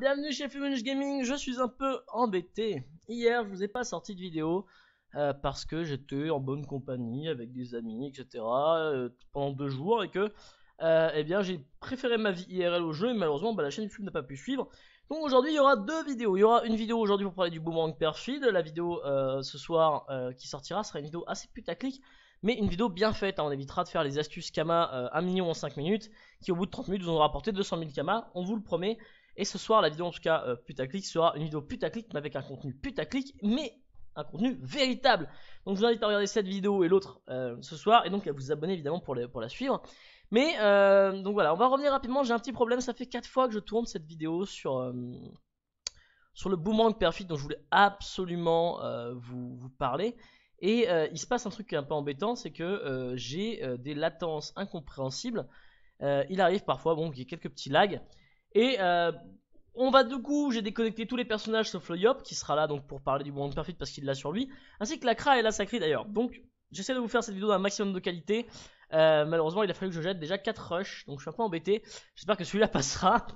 Bienvenue chez Fumunch Gaming, je suis un peu embêté. Hier, je vous ai pas sorti de vidéo euh, parce que j'étais en bonne compagnie avec des amis, etc. Euh, pendant deux jours et que euh, eh bien, j'ai préféré ma vie IRL au jeu et malheureusement bah, la chaîne YouTube n'a pas pu suivre. Donc aujourd'hui il y aura deux vidéos. Il y aura une vidéo aujourd'hui pour parler du boomerang perfide. La vidéo ce soir qui sortira sera une vidéo assez putaclic mais une vidéo bien faite. Hein. On évitera de faire les astuces Kama 1 euh, million en 5 minutes, qui au bout de 30 minutes vous ont rapporté 200 000 Kama, on vous le promet. Et ce soir, la vidéo en tout cas euh, putaclic sera une vidéo putaclic, mais avec un contenu putaclic, mais un contenu véritable. Donc je vous invite à regarder cette vidéo et l'autre euh, ce soir, et donc à vous abonner évidemment pour, la suivre. Mais donc voilà, on va revenir rapidement, j'ai un petit problème, ça fait 4 fois que je tourne cette vidéo sur sur le boomerang perfide dont je voulais absolument vous, parler. Et euh, il se passe un truc qui est un peu embêtant, c'est que euh, j'ai euh, des latences incompréhensibles. il arrive parfois, bon, qu'il y ait quelques petits lags. Et on va du coup, j'ai déconnecté tous les personnages sauf le Yop, qui sera là donc pour parler du monde perfide parce qu'il l'a sur lui, ainsi que la Cra et la Sacrée d'ailleurs. Donc j'essaie de vous faire cette vidéo d'un maximum de qualité. malheureusement, il a fallu que je jette déjà 4 rushs, donc je suis un peu embêté. J'espère que celui-là passera.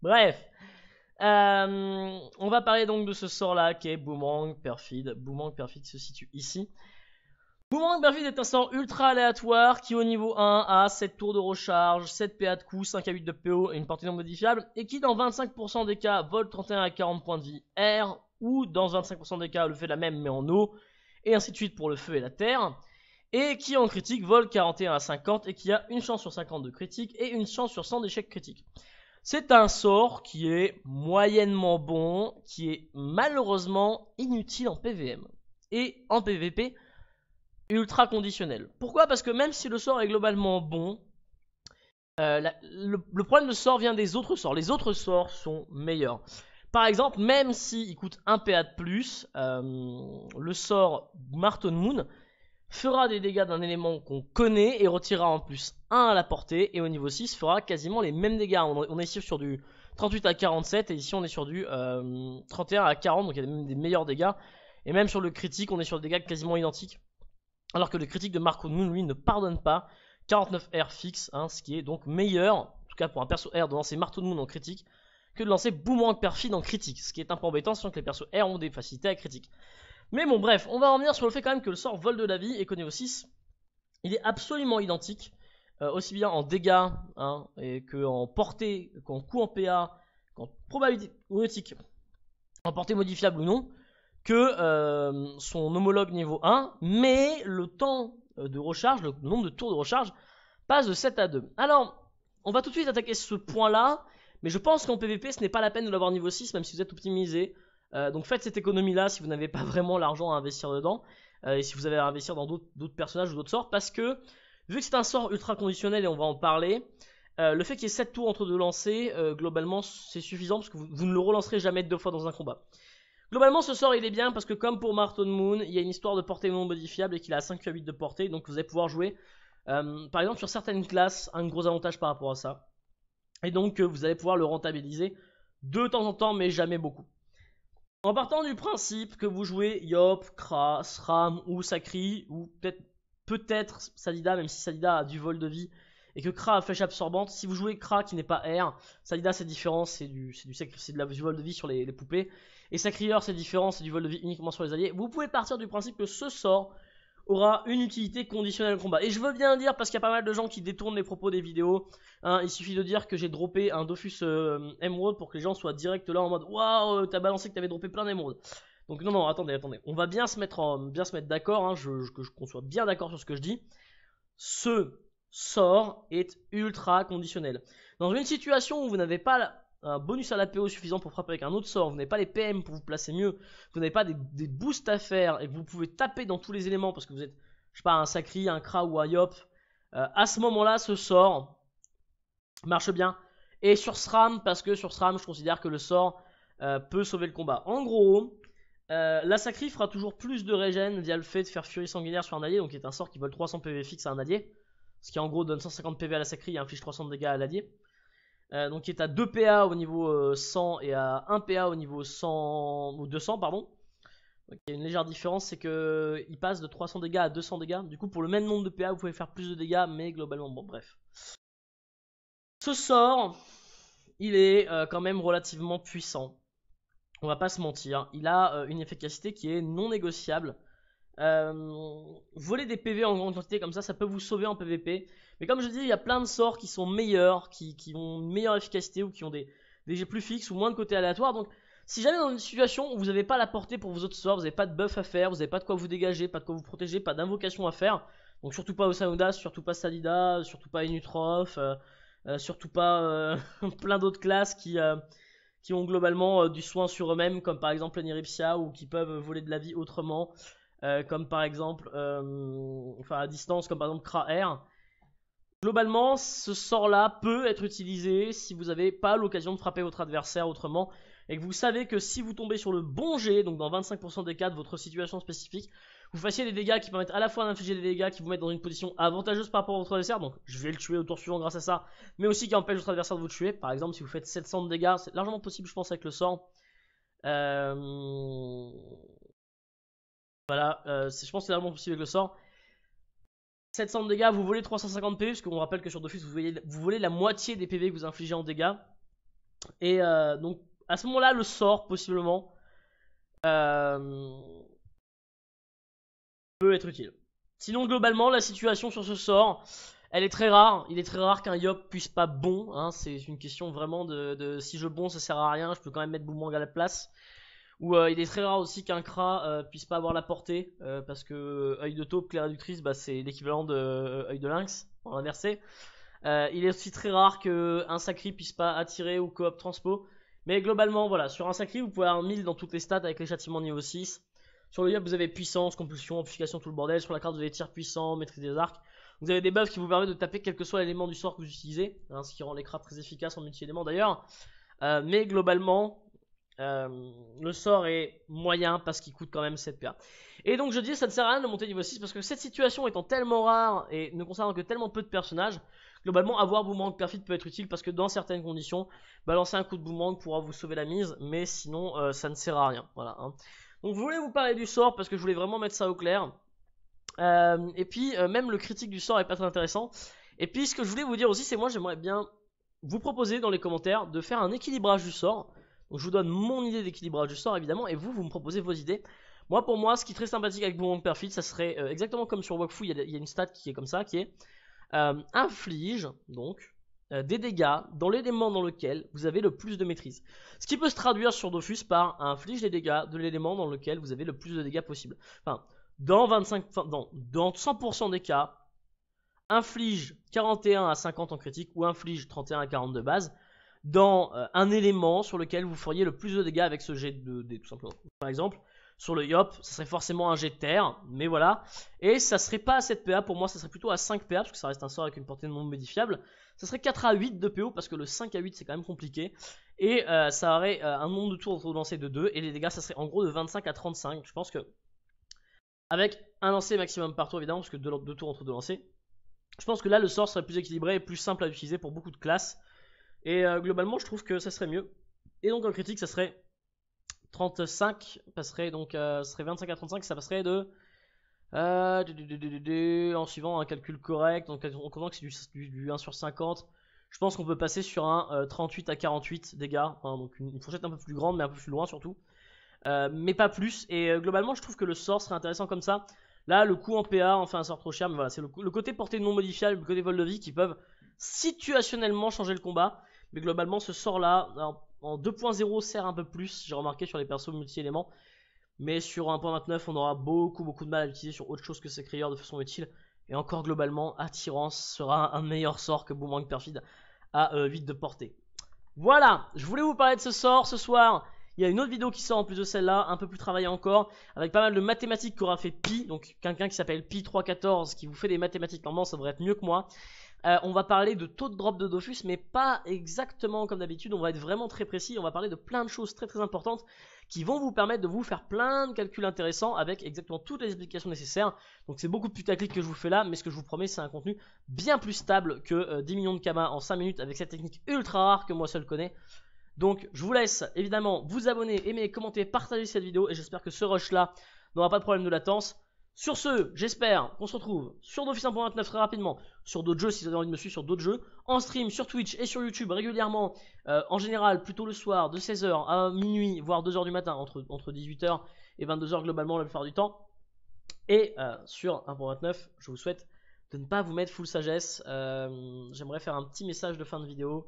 Bref. Euh, on va parler donc de ce sort-là qui est Boomerang Perfide. Boomerang Perfide se situe ici. Boomerang Perfide est un sort ultra aléatoire qui au niveau 1 a 7 tours de recharge, 7 PA de coup, 5 à 8 de PO et une portée non modifiable et qui dans 25% des cas vole 31 à 40 points de vie R ou dans 25% des cas le fait la même mais en eau et ainsi de suite pour le feu et la terre et qui en critique vole 41 à 50 et qui a une chance sur 50 de critique et une chance sur 100 d'échec critique. C'est un sort qui est moyennement bon, qui est malheureusement inutile en PVM. Et en PVP, ultra conditionnel. Pourquoi Parce que même si le sort est globalement bon, euh, le, problème de sort vient des autres sorts. Les autres sorts sont meilleurs. Par exemple, même s'il coûte 1 PA de plus, euh, le sort Marton Moon, fera des dégâts d'un élément qu'on connaît et retirera en plus 1 à la portée et au niveau 6 fera quasiment les mêmes dégâts. On, est ici sur du 38 à 47 et ici on est sur du 31 euh, à 40 donc il y a même des meilleurs dégâts. Et même sur le critique on est sur des dégâts quasiment identiques. Alors que le critique de Marco Moon lui ne pardonne pas 49 R fixe hein, ce qui est donc meilleur, en tout cas pour un perso R de lancer de Moon en critique que de lancer Boomerang Perfide en critique, ce qui est un peu embêtant, sachant que les persos R ont des facilités à critique. Mais bon, bref, on va revenir sur le fait quand même que le sort Vol de la vie, et niveau 6, il est absolument identique, euh, aussi bien en dégâts hein, et que en portée, qu'en coût en PA, qu'en probabilité en portée modifiable ou non, que euh, son homologue niveau 1, mais le temps euh, de recharge, le nombre de tours de recharge, passe de 7 à 2. Alors, on va tout de suite attaquer ce point-là, mais je pense qu'en PvP, ce n'est pas la peine de l'avoir niveau 6, même si vous êtes optimisé. Euh, donc faites cette économie-là si vous n'avez pas vraiment l'argent à investir dedans euh, et si vous avez à investir dans d'autres personnages ou d'autres sorts parce que vu que c'est un sort ultra conditionnel et on va en parler, euh, le fait qu'il y ait 7 tours entre deux lancers, globalement, c'est suffisant parce que vous, ne le relancerez jamais deux fois dans un combat. Globalement, ce sort il est bien parce que, comme pour Martin Moon, il y a une histoire de portée non modifiable et qu'il a 5 à 8 de portée, donc vous allez pouvoir jouer, par exemple, sur certaines classes, un gros avantage par rapport à ça. Et donc, vous allez pouvoir le rentabiliser de temps en temps, mais jamais beaucoup. En partant du principe que vous jouez Yop, Kras, Sram ou Sakri, ou peut-être peut-être Salida, même si Salida a du vol de vie, et que Kra a flèche absorbante, si vous jouez Kra qui n'est pas R, Salida c'est différent, c'est du, du, vol de vie sur les, poupées, et Sacrieur c'est différent, c'est du vol de vie uniquement sur les alliés, vous pouvez partir du principe que ce sort aura une utilité conditionnelle au combat. Et je veux bien dire, parce qu'il y a pas mal de gens qui détournent les propos des vidéos, hein, il suffit de dire que j'ai droppé un Dofus euh, Emerald pour que les gens soient direct là en mode Waouh, euh, t'as balancé que t'avais droppé plein d'émeraudes. Donc non, non, attendez, attendez. On va bien se mettre, mettre d'accord, hein, que je, qu'on soit bien d'accord sur ce que je dis. Ce sort est ultra conditionnel. Dans une situation où vous n'avez pas la un bonus à la PO suffisant pour frapper avec un autre sort, vous n'avez pas les PM pour vous placer mieux, vous n'avez pas des, boosts à faire et vous pouvez taper dans tous les éléments parce que vous êtes, je sais pas, un Sacri, un Kra ou un Yop, euh, à ce moment-là, ce sort marche bien. Et sur SRAM, parce que sur SRAM, je considère que le sort euh, peut sauver le combat. En gros, euh, la Sacri fera toujours plus de régène via le fait de faire Fury Sanguinaire sur un allié, donc qui est un sort qui vole 300 PV fixe à un allié, ce qui en gros donne 150 PV à la Sacri et inflige 300 dégâts à l'allié. Euh, donc il est à 2 PA au niveau 100 euh, et à 1 PA au niveau 100 ou 200 pardon. il y a une légère différence, c'est que il passe de 300 dégâts à 200 dégâts. Du coup pour le même nombre de PA vous pouvez faire plus de dégâts, mais globalement bon bref. Ce sort, il est euh, quand même relativement puissant. On va pas se mentir, il a une efficacité qui est non négociable. voler des PV en grande quantité comme ça, ça peut vous sauver en PVP. Mais comme je dis, il y a plein de sorts qui sont meilleurs, qui, ont une meilleure efficacité ou qui ont des, des jets plus fixes ou moins de côté aléatoire. Donc, si jamais dans une situation où vous n'avez pas la portée pour vos autres sorts, vous n'avez pas de buff à faire, vous n'avez pas de quoi vous dégager, pas de quoi vous protéger, pas d'invocation à faire, donc surtout pas Osanuda, surtout pas Salida, surtout pas Inutrof, euh, euh, surtout pas euh, plein d'autres classes qui, ont globalement du soin sur eux-mêmes, comme par exemple Aniripsia ou qui peuvent voler de la vie autrement, comme par exemple, enfin à distance, comme par exemple Kraer. Globalement, ce sort-là peut être utilisé si vous n'avez pas l'occasion de frapper votre adversaire autrement et que vous savez que si vous tombez sur le bon jet, donc dans 25% des cas de votre situation spécifique, vous fassiez des dégâts qui permettent à la fois d'infliger des dégâts qui vous mettent dans une position avantageuse par rapport à votre adversaire, donc je vais le tuer au tour suivant grâce à ça, mais aussi qui empêche votre adversaire de vous tuer. Par exemple, si vous faites 700 dégâts, c'est largement possible, je pense, avec le sort. Euh, voilà, euh, je pense que c'est largement possible avec le sort. 700 de dégâts, vous volez 350 PV, puisqu'on rappelle que sur Dofus, vous, vous, volez la moitié des PV que vous infligez en dégâts. Et euh, donc, à ce moment-là, le sort, possiblement, euh, peut être utile. Sinon, globalement, la situation sur ce sort, elle est très rare. Il est très rare qu'un Yop puisse pas bon. Hein. C'est une question vraiment de, si je bon, ça sert à rien, je peux quand même mettre Boomang à la place. Ou euh, il est très rare aussi qu'un Kra euh, puisse pas avoir la portée, euh, parce que œil de taupe, claire réductrice, bah, c'est l'équivalent de œil de lynx, en inversé. il est aussi très rare qu'un Sacri puisse pas attirer ou coop transpo. Mais globalement, voilà, sur un Sacri, vous pouvez avoir 1000 dans toutes les stats avec les châtiments niveau 6. Sur le Yop, vous avez puissance, compulsion, amplification, tout le bordel. Sur la carte, vous avez tir puissant, maîtrise des arcs. Vous avez des buffs qui vous permettent de taper quel que soit l'élément du sort que vous utilisez, hein, ce qui rend les crabes très efficaces en multi-éléments d'ailleurs. mais globalement, euh, le sort est moyen parce qu'il coûte quand même 7 PA Et donc je dis ça ne sert à rien de monter niveau 6 parce que cette situation étant tellement rare et ne concernant que tellement peu de personnages, globalement avoir boomerang perfide peut être utile parce que dans certaines conditions, balancer un coup de boomerang pourra vous sauver la mise, mais sinon euh, ça ne sert à rien. Voilà. Hein. Donc je voulais vous parler du sort parce que je voulais vraiment mettre ça au clair. Euh, et puis même le critique du sort est pas très intéressant. Et puis ce que je voulais vous dire aussi c'est moi j'aimerais bien vous proposer dans les commentaires de faire un équilibrage du sort donc je vous donne mon idée d'équilibrage du sort évidemment et vous, vous me proposez vos idées. Moi pour moi, ce qui est très sympathique avec Boomerang Perfid, ça serait euh, exactement comme sur Wakfu, il y, a une stat qui est comme ça, qui est euh, inflige donc euh, des dégâts dans l'élément dans lequel vous avez le plus de maîtrise. Ce qui peut se traduire sur Dofus par inflige des dégâts de l'élément dans lequel vous avez le plus de dégâts possible. Enfin, dans, 25, dans 100% des cas, inflige 41 à 50 en critique ou inflige 31 à 40 de base, dans euh, un élément sur lequel vous feriez le plus de dégâts avec ce jet de dés, tout simplement. Par exemple, sur le Yop, ça serait forcément un jet de terre, mais voilà. Et ça serait pas à 7 PA, pour moi, ça serait plutôt à 5 PA, parce que ça reste un sort avec une portée de monde modifiable. Ça serait 4 à 8 de PO, parce que le 5 à 8, c'est quand même compliqué. Et euh, ça aurait euh, un nombre de tours entre lancer de 2, et les dégâts, ça serait en gros de 25 à 35. Je pense que. Avec un lancer maximum par tour, évidemment, parce que deux, tours entre deux lancers. Je pense que là, le sort serait plus équilibré et plus simple à utiliser pour beaucoup de classes. Et euh, globalement, je trouve que ça serait mieux. Et donc en critique, ça serait 35, passerait donc euh, serait 25 à 35, ça passerait de, euh, en suivant un calcul correct, donc on comprend que c'est du, 1 sur 50. Je pense qu'on peut passer sur un 38 à 48 dégâts, donc une, fourchette un peu plus grande, mais un peu plus loin surtout, mais pas plus. Et globalement, je trouve que le sort serait intéressant comme ça. Là, le coup en PA en fait un sort trop cher, mais voilà, c'est le, le côté portée non modifiable, le côté vol de vie qui peuvent situationnellement changer le combat. Mais globalement, ce sort-là, en 2.0, sert un peu plus, j'ai remarqué, sur les persos multi-éléments. Mais sur 1.29, on aura beaucoup, beaucoup de mal à l'utiliser sur autre chose que ses crieurs de façon utile. Et encore globalement, Attirance sera un meilleur sort que Boomerang Perfide à euh, vite de portée. Voilà, je voulais vous parler de ce sort ce soir. Il y a une autre vidéo qui sort en plus de celle-là, un peu plus travaillée encore, avec pas mal de mathématiques qu'aura fait Pi, donc quelqu'un qui s'appelle Pi314 qui vous fait des mathématiques, normalement ça devrait être mieux que moi. Euh, on va parler de taux de drop de Dofus, mais pas exactement comme d'habitude, on va être vraiment très précis, on va parler de plein de choses très très importantes qui vont vous permettre de vous faire plein de calculs intéressants avec exactement toutes les explications nécessaires. Donc c'est beaucoup de putaclic que je vous fais là, mais ce que je vous promets, c'est un contenu bien plus stable que 10 euh, millions de kamas en 5 minutes avec cette technique ultra rare que moi seul connais. Donc je vous laisse évidemment vous abonner, aimer, commenter, partager cette vidéo et j'espère que ce rush là n'aura pas de problème de latence. Sur ce, j'espère qu'on se retrouve sur Dofus 1.29 très rapidement, sur d'autres jeux si vous avez envie de me suivre sur d'autres jeux, en stream sur Twitch et sur YouTube régulièrement, euh, en général plutôt le soir de 16h à minuit, voire 2h du matin, entre, 18h et 22h globalement la plupart du temps. Et euh, sur 1.29, je vous souhaite de ne pas vous mettre full sagesse. Euh, j'aimerais faire un petit message de fin de vidéo.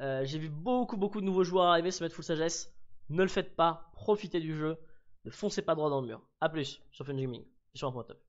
Euh, j'ai vu beaucoup, beaucoup de nouveaux joueurs arriver se mettre full sagesse. Ne le faites pas, profitez du jeu, ne foncez pas droit dans le mur. A plus sur Fun Gaming et sur un point top.